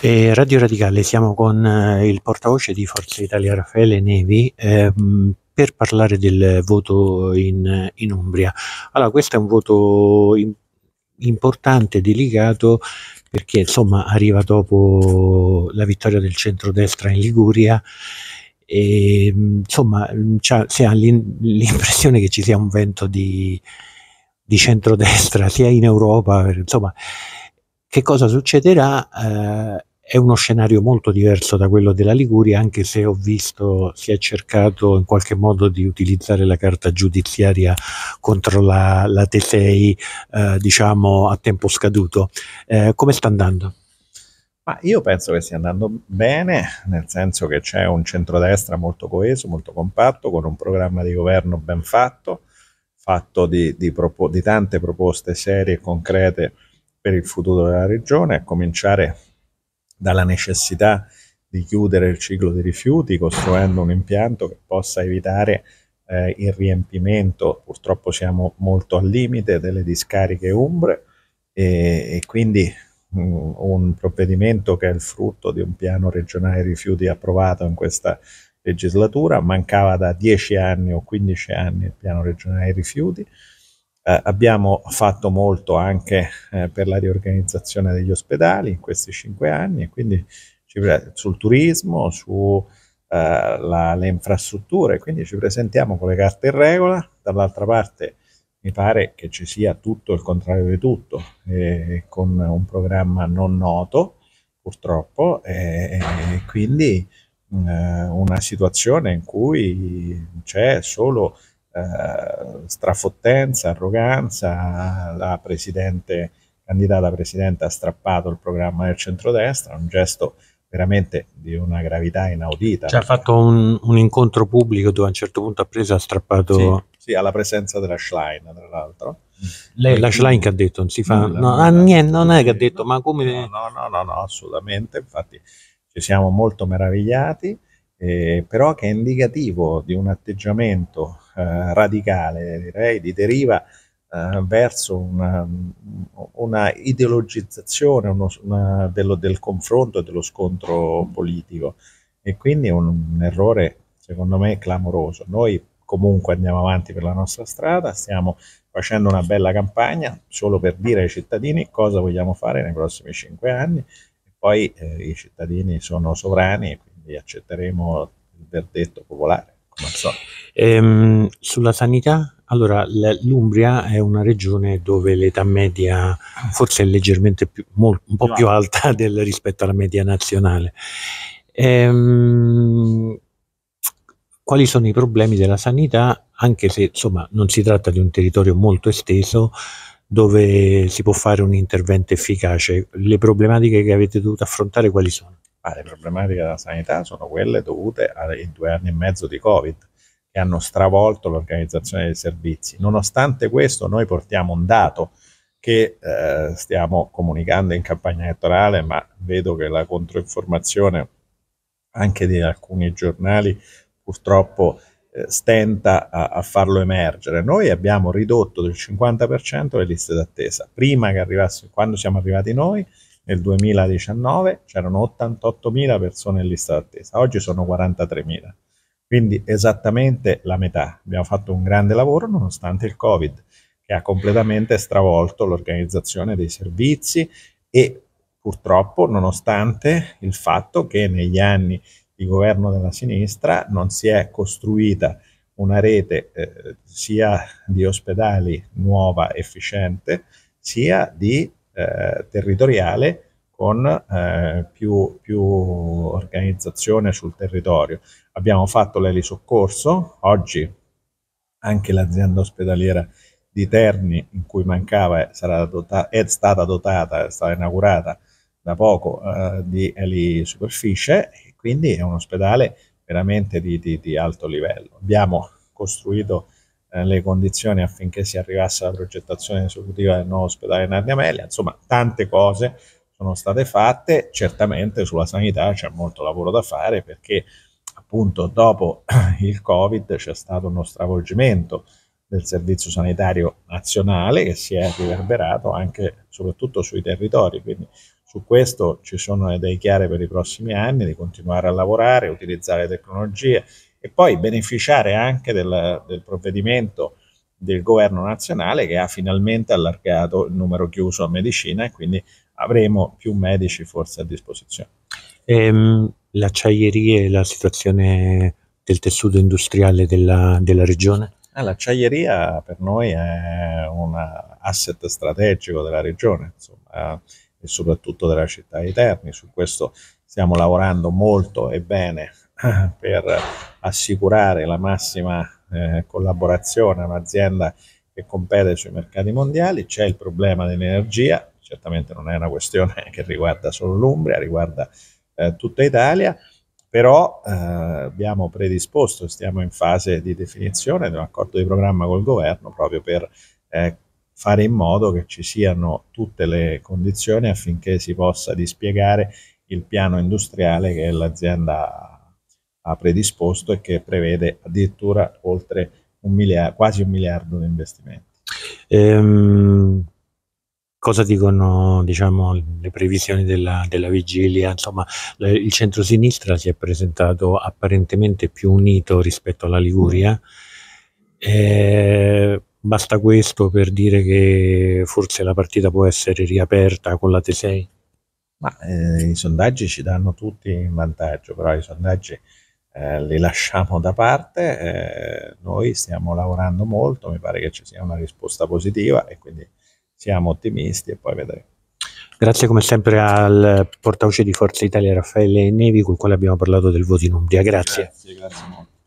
Eh, Radio Radicale, siamo con eh, il portavoce di Forza Italia Raffaele Nevi ehm, per parlare del voto in, in, Umbria. Allora, questo è un voto in, importante, delicato, perché insomma arriva dopo la vittoria del centrodestra in Liguria e insomma mm, si ha l'impressione che ci sia un vento di, di centrodestra sia in Europa, insomma che cosa succederà eh, è uno scenario molto diverso da quello della Liguria, anche se ho visto si è cercato in qualche modo di utilizzare la carta giudiziaria contro la, la T6, eh, diciamo a tempo scaduto. Eh, come sta andando? Ma io penso che stia andando bene, nel senso che c'è un centrodestra molto coeso, molto compatto, con un programma di governo ben fatto, fatto di, di, propo- di tante proposte serie e concrete per il futuro della regione, a cominciare dalla necessità di chiudere il ciclo dei rifiuti costruendo un impianto che possa evitare eh, il riempimento, purtroppo siamo molto al limite delle discariche umbre e, e quindi mh, mm, un provvedimento che è il frutto di un piano regionale rifiuti approvato in questa legislatura, mancava da 10 anni o 15 anni il piano regionale rifiuti, eh, abbiamo fatto molto anche eh, per la riorganizzazione degli ospedali in questi cinque anni e quindi ci, sul turismo, sulle eh, infrastrutture, quindi ci presentiamo con le carte in regola, dall'altra parte mi pare che ci sia tutto il contrario di tutto, eh, con un programma non noto purtroppo e, quindi eh, una situazione in cui c'è solo eh, strafottenza, arroganza, la presidente, candidata presidente ha strappato il programma del centrodestra, un gesto veramente di una gravità inaudita. Cioè, ha fatto un, un, incontro pubblico dove a un certo punto ha preso e ha strappato... Sì, sì, alla presenza della Schlein, tra l'altro. Lei, la Schlein che ha detto, non si fa... Nulla, no, nulla, ah, niente, non è che ha detto, no, ma come... No, no, no, no, assolutamente, infatti ci siamo molto meravigliati, eh, però che è indicativo di un atteggiamento eh, radicale, direi, di deriva eh, verso una, una ideologizzazione uno, una, dello, del confronto e dello scontro politico e quindi è un, un errore secondo me clamoroso. Noi comunque andiamo avanti per la nostra strada, stiamo facendo una bella campagna solo per dire ai cittadini cosa vogliamo fare nei prossimi cinque anni e poi eh, i cittadini sono sovrani e quindi accetteremo il verdetto popolare. So. Ehm, sulla sanità, allora l'Umbria è una regione dove l'età media forse è leggermente più, molto, un po' più, più alta del, rispetto alla media nazionale. Ehm, quali sono i problemi della sanità, anche se insomma non si tratta di un territorio molto esteso dove si può fare un intervento efficace. Le problematiche che avete dovuto affrontare quali sono? Ma ah, le problematiche della sanità sono quelle dovute ai due anni e mezzo di Covid che hanno stravolto l'organizzazione dei servizi. Nonostante questo noi portiamo un dato che eh, stiamo comunicando in campagna elettorale, ma vedo che la controinformazione anche di alcuni giornali purtroppo eh, stenta a, a, farlo emergere. Noi abbiamo ridotto del 50% le liste d'attesa. Prima che arrivasse, quando siamo arrivati noi, nel 2019 c'erano 88.000 persone in lista d'attesa, oggi sono 43.000, quindi esattamente la metà. Abbiamo fatto un grande lavoro nonostante il Covid, che ha completamente stravolto l'organizzazione dei servizi e purtroppo nonostante il fatto che negli anni di governo della sinistra non si è costruita una rete eh, sia di ospedali nuova, efficiente, sia di eh, territoriale con eh, più, più, organizzazione sul territorio. Abbiamo fatto l'elisoccorso, oggi anche l'azienda ospedaliera di Terni, in cui mancava, dotata, è stata dotata, è stata inaugurata da poco eh, di elisuperficie, quindi è un ospedale veramente di, di, di alto livello. Abbiamo costruito eh, le condizioni affinché si arrivasse alla progettazione esecutiva del nuovo ospedale Nardi Amelia, insomma tante cose sono state fatte, certamente sulla sanità c'è molto lavoro da fare perché appunto dopo il Covid c'è stato uno stravolgimento del servizio sanitario nazionale che si è riverberato anche soprattutto sui territori, quindi su questo ci sono idee chiare per i prossimi anni di continuare a lavorare, utilizzare tecnologie, e poi beneficiare anche del, del provvedimento del governo nazionale che ha finalmente allargato il numero chiuso a medicina e quindi avremo più medici forse a disposizione. Ehm, l'acciaieria e la situazione del tessuto industriale della, della regione? Ah, l'acciaieria per noi è un asset strategico della regione insomma, e soprattutto della città di Terni, su questo stiamo lavorando molto e bene per assicurare la massima eh, collaborazione a un'azienda che compete sui mercati mondiali, c'è il problema dell'energia, certamente non è una questione che riguarda solo l'Umbria, riguarda eh, tutta Italia, però eh, abbiamo predisposto, stiamo in fase di definizione di un accordo di programma col governo proprio per eh, fare in modo che ci siano tutte le condizioni affinché si possa dispiegare il piano industriale che l'azienda ha ha predisposto e che prevede addirittura oltre un miliardo, quasi un miliardo di investimenti. Ehm, cosa dicono diciamo, le previsioni della, della vigilia? Insomma, il centro-sinistra si è presentato apparentemente più unito rispetto alla Liguria. Eh, basta questo per dire che forse la partita può essere riaperta con la T6? Ma eh, i sondaggi ci danno tutti in vantaggio, però i sondaggi eh, le lasciamo da parte, eh, noi stiamo lavorando molto, mi pare che ci sia una risposta positiva e quindi siamo ottimisti e poi vedremo. Grazie come sempre al portavoce di Forza Italia Raffaele Nevi, con il quale abbiamo parlato del voto in Umbria. Grazie. Grazie, grazie molto.